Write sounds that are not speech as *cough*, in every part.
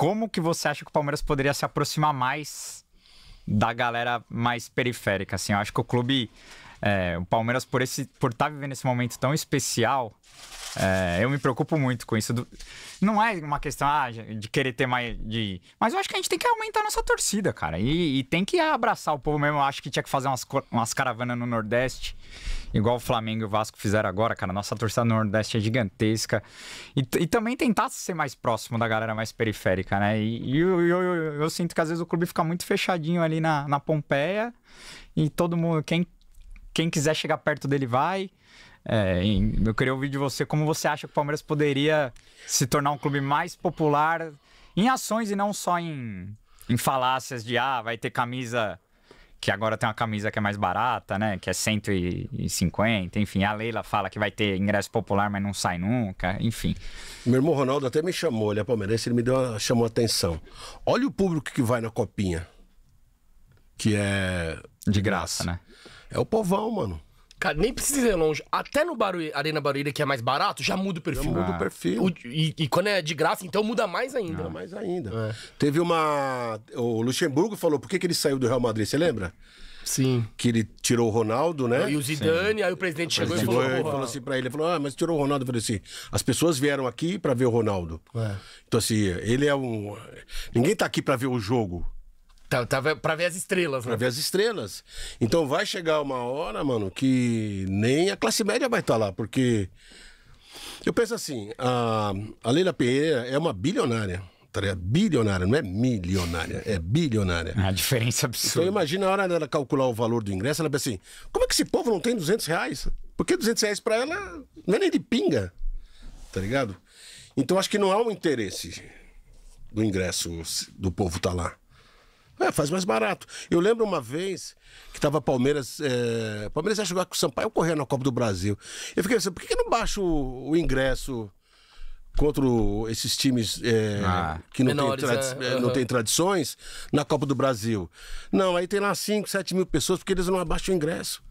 Como que você acha que o Palmeiras poderia se aproximar mais da galera mais periférica? Assim, eu acho que o clube, é, o Palmeiras, por por estar tá vivendo esse momento tão especial, é, eu me preocupo muito com isso. Do... Não é uma questão ah, de querer ter mais. De... Mas eu acho que a gente tem que aumentar a nossa torcida, cara. E, e tem que abraçar o povo mesmo. Eu acho que tinha que fazer umas, umas caravanas no Nordeste igual o Flamengo e o Vasco fizeram agora, cara. Nossa torcida no Nordeste é gigantesca. E, e também tentar ser mais próximo da galera mais periférica, né? E, e eu, eu, eu, eu, sinto que às vezes o clube fica muito fechadinho ali na, na Pompeia e todo mundo, quem, quem quiser chegar perto dele vai. É, eu queria ouvir de você como você acha que o Palmeiras poderia se tornar um clube mais popular em ações e não só em, em falácias de ah, vai ter camisa que agora tem uma camisa que é mais barata, né? Que é 150, enfim. A Leila fala que vai ter ingresso popular, mas não sai nunca, enfim. Meu irmão Ronaldo até me chamou, ele é palmeirense, ele me deu uma, chamou atenção. Olha o público que vai na copinha. Que é. De graça, né? É o povão, mano. Cara, nem precisa ir longe. Até no Baru... Arena Barueri, que é mais barato, já muda o perfil. Já muda ah. o perfil. O, e, e, quando é de graça, então muda mais ainda. Muda mais ainda. É. Teve uma. O Luxemburgo falou por que, que ele saiu do Real Madrid, você lembra? Sim. Que ele tirou o Ronaldo, né? E o Zidane, Sim. aí o presidente chegou e falou... Ele falou assim pra ele, ele falou, ah, mas tirou o Ronaldo. Eu falei assim, as pessoas vieram aqui pra ver o Ronaldo. É. Então assim, ele é um... Ninguém tá aqui pra ver o jogo. Tá, tá pra ver as estrelas, né? Pra ver as estrelas. Então vai chegar uma hora, mano, que nem a classe média vai estar tá lá, porque. Eu penso assim, a, a Leila Pereira é uma bilionária. Tá bilionária, não é milionária, é bilionária. É a diferença absurda. Então imagina a hora dela calcular o valor do ingresso, ela pensa assim, como é que esse povo não tem 200 reais? Porque 200 reais pra ela não é nem de pinga, tá ligado? Então acho que não há um interesse do ingresso do povo estar tá lá. É, faz mais barato. Eu lembro uma vez que estava Palmeiras. É, Palmeiras ia jogar com o Sampaio correndo na Copa do Brasil. Eu fiquei pensando, por que, que não baixa o, o ingresso contra o, esses times é, ah, que não, menores, tem uhum. Né? É, não tem tradições na Copa do Brasil? Não, aí tem lá 5, 7 mil pessoas porque eles não abaixam o ingresso.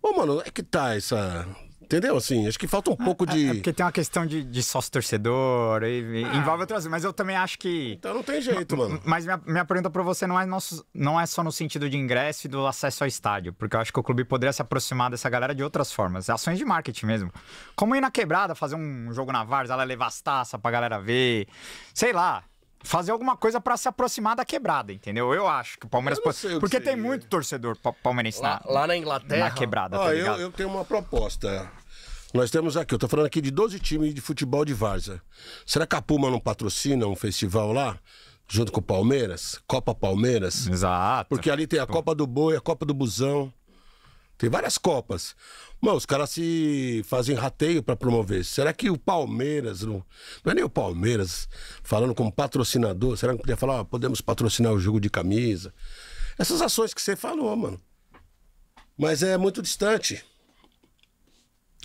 Ô, mano, é que tá essa Entendeu? Assim, acho que falta um ah, pouco ah, de. É, porque tem uma questão de, de sócio torcedor, ah. envolve outras mas eu também acho que. Então não tem jeito, mano. Mas minha, minha pergunta para você não é, nosso, não é só no sentido de ingresso e do acesso ao estádio, porque eu acho que o clube poderia se aproximar dessa galera de outras formas, é ações de marketing mesmo. Como ir na quebrada, fazer um jogo na Varsa, ela levar as taças pra galera ver, sei lá, fazer alguma coisa para se aproximar da quebrada, entendeu? Eu acho que o Palmeiras pode. Porque tem muito torcedor palmeirense lá, na, lá na Inglaterra. Na quebrada. Tá Ó, tá eu, eu tenho uma proposta. Nós temos aqui, eu estou falando aqui de 12 times de futebol de Várzea. Será que a Puma não patrocina um festival lá? Junto com o Palmeiras? Copa Palmeiras? Exato. Porque ali tem a Copa do Boi, a Copa do Busão. Tem várias copas. Mano, os caras se fazem rateio para promover. Será que o Palmeiras, não, não é nem o Palmeiras, falando como patrocinador, será que podia falar, ó, podemos patrocinar o jogo de camisa? Essas ações que você falou, mano. Mas é muito distante.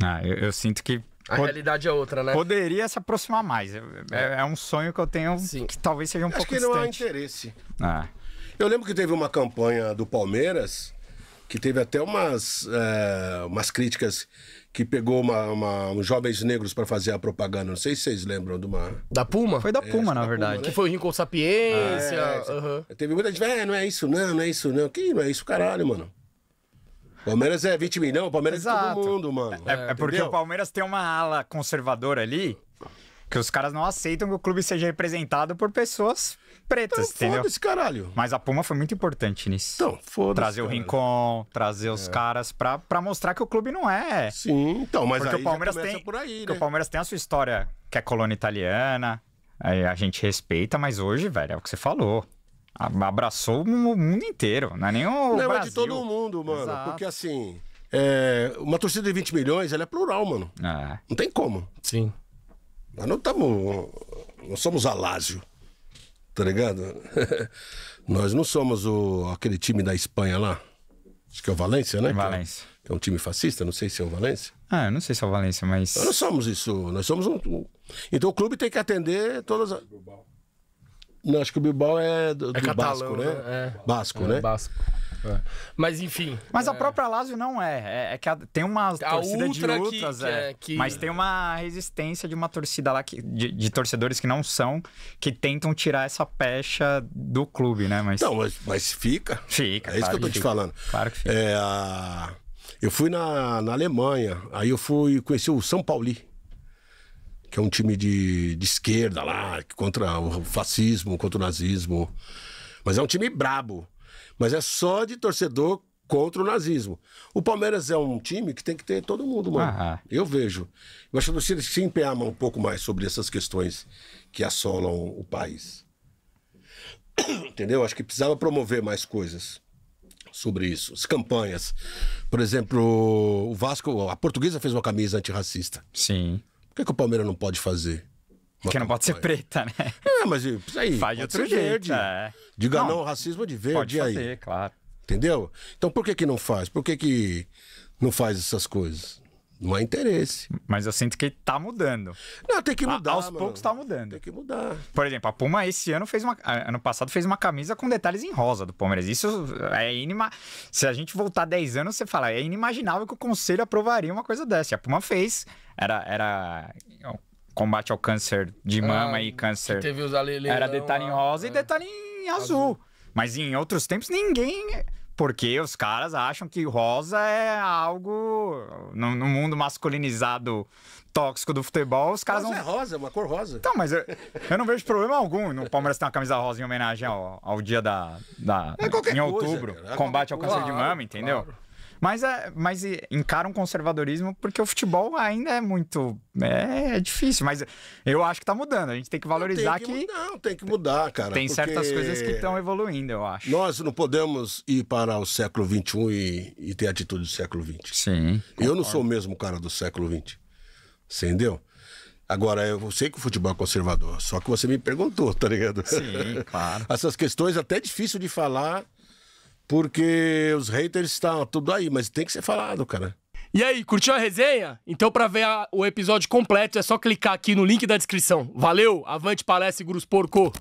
Ah, eu, eu sinto que a realidade é outra, né? Poderia se aproximar mais. É é, é, é um sonho que eu tenho Sim. que talvez seja um Acho pouco que não há interesse. Ah. Eu lembro que teve uma campanha do Palmeiras que teve até umas, é, umas críticas que pegou uma, uma, uns jovens negros para fazer a propaganda. Não sei se vocês lembram de uma. Da Puma? Foi da é, Puma, é, na da verdade. Puma, né? Que foi o Rincon Sapiência. Ah, é, uhum. Teve muita gente, é, não é isso, não, não é isso, não. Que não é isso, caralho, mano. Palmeiras é 20 milhões, o Palmeiras é Exato. é todo mundo, mano. É, é porque o Palmeiras tem uma ala conservadora ali que os caras não aceitam que o clube seja representado por pessoas pretas, então, entendeu? Foda-se, caralho. Mas a Puma foi muito importante nisso. Então, foda-se. Trazer caralho. o Rincon, trazer os é. caras pra, pra mostrar que o clube não é. Sim, então, mas Porque aí o Palmeiras tem, por aí, né? o Palmeiras tem a sua história, que é colônia italiana, a gente respeita, mas hoje, velho, é o que você falou. Abraçou o mundo inteiro, não é nem o não, Brasil. É de todo mundo, mano. Exato. Porque assim, é, uma torcida de 20 milhões, ela é plural, mano. É. Não tem como. Sim. Nós não estamos... Nós somos Alásio, tá ligado? *laughs* nós não somos o, aquele time da Espanha lá. Acho que é o Valência, né? Valência. Que é um time fascista, não sei se é o Valência. Ah, eu não sei se é o Valência, mas... Nós não somos isso, nós somos um... Então o clube tem que atender todas as... Não, acho que o Bilbao é do, é do catalão, Basco, né? né? É. Basco, é, né? Basco. É. Mas enfim. Mas é... a própria Lazio não é. É, é que a, tem uma a torcida de ultras, que, é. é, que... mas tem uma resistência de uma torcida lá que, de, de, torcedores que não são, que tentam tirar essa pecha do clube, né? Mas, não, mas, mas fica. Fica. É claro isso que eu tô que te fica. falando. Claro que fica. A... Eu fui na, na Alemanha, aí eu fui conhecer o São Pauli que é um time de, de esquerda lá, contra o fascismo, contra o nazismo. Mas é um time brabo. Mas é só de torcedor contra o nazismo. O Palmeiras é um time que tem que ter todo mundo, mano. Ah, ah. Eu vejo. Eu acho que se, se empenhar um pouco mais sobre essas questões que assolam o país. *coughs* Entendeu? Acho que precisava promover mais coisas sobre isso, as campanhas. Por exemplo, o Vasco, a portuguesa fez uma camisa antirracista. Sim que, é que o Palmeiras não pode fazer? Porque não pode ser preta, né? É, mas isso aí. Faz de outro jeito. Verde. É. Diga não, não racismo de verde pode fazer, aí. claro. Entendeu? Então por que que não faz? Por que que não faz essas coisas? Não há interesse. Mas eu sinto que tá mudando. Não, tem que mudar. A, aos mano. poucos tá mudando. Tem que mudar. Por exemplo, a Puma esse ano fez uma. Ano passado fez uma camisa com detalhes em rosa do Palmeiras. Isso é inimaginável. Se a gente voltar 10 anos, você fala, é inimaginável que o conselho aprovaria uma coisa dessa. A Puma fez. Era. era combate ao câncer de ah, mama ah, e câncer. Teve os aleleiros. Era detalhe em rosa é. e detalhe em azul. azul. Mas em outros tempos ninguém porque os caras acham que rosa é algo. No, no mundo masculinizado tóxico do futebol, os caras rosa não. é rosa, é uma cor rosa. Então, mas eu, eu não vejo problema algum no Palmeiras ter uma camisa rosa em homenagem ao, ao dia da. da é em outubro. Coisa, é combate ao câncer claro, de mama, entendeu? Claro. Mas, é, mas encara um conservadorismo porque o futebol ainda é muito. É, é, difícil, mas eu acho que tá mudando. A gente tem que valorizar que. Não, tem que mudar, cara. Tem certas coisas que estão evoluindo, eu acho. Nós não podemos ir para o século XXI e, e ter atitude do século XX. Sim. Concordo. Eu não sou o mesmo cara do século XX. Entendeu? Agora, eu sei que o futebol é conservador, só que você me perguntou, tá ligado? Sim, claro. *laughs* Essas questões até é difícil de falar porque os haters estão tá tudo aí, mas tem que ser falado, cara. E aí, curtiu a resenha? Então, para ver a, o episódio completo, é só clicar aqui no link da descrição. Valeu, avante palestra e Porco!